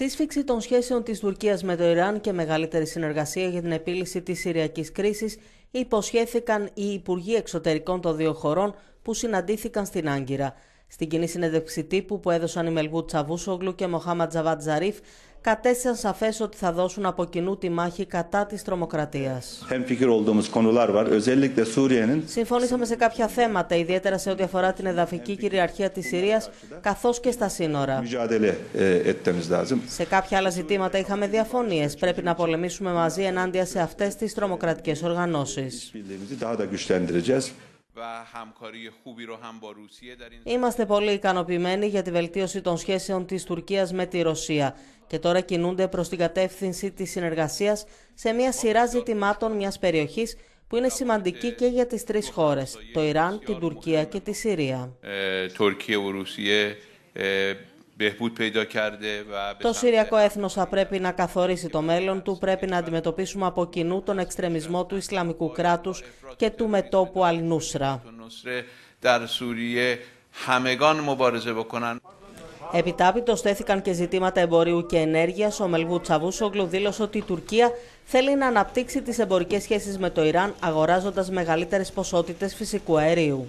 Σύσφυξη των σχέσεων της Τουρκίας με το Ιράν και μεγαλύτερη συνεργασία για την επίλυση της Συριακής κρίσης υποσχέθηκαν οι Υπουργοί Εξωτερικών των δύο χωρών που συναντήθηκαν στην Άγκυρα. Στην κοινή συνέντευξη τύπου που έδωσαν η Μελγού Τσαβούσογλου και Μοχάμα Τζαβάτ Ζαρίφ, κατέστησαν σαφές ότι θα δώσουν από κοινού τη μάχη κατά της τρομοκρατίας. Συμφωνήσαμε σε κάποια θέματα, ιδιαίτερα σε ό,τι αφορά την εδαφική κυριαρχία της Συρίας, καθώς και στα σύνορα. E, σε κάποια άλλα ζητήματα είχαμε διαφωνίες. Πρέπει να πολεμήσουμε μαζί ενάντια σε αυτές τις τρομοκρατικές οργανώσεις. Είμαστε πολύ ικανοποιημένοι για τη βελτίωση των σχέσεων της Τουρκίας με τη Ρωσία και τώρα κινούνται προς την κατεύθυνση της συνεργασίας σε μια σειρά ζητημάτων μιας περιοχής που είναι σημαντική ε, και για τις τρεις χώρες, το Ιράν, την Τουρκία και τη Συρία. Ε, ε, το Συριακό έθνος θα πρέπει να καθορίσει το μέλλον του, πρέπει να αντιμετωπίσουμε από κοινού τον εξτρεμισμό του Ισλαμικού κράτους και του μετόπου Αλνούσρα. Επιτάπητο στέθηκαν και ζητήματα εμπορίου και ενέργειας. Ο Μελβού Τσαβούσογλου δήλωσε ότι η Τουρκία θέλει να αναπτύξει τις εμπορικές σχέσεις με το Ιράν, αγοράζοντας μεγαλύτερες ποσότητες φυσικού αερίου.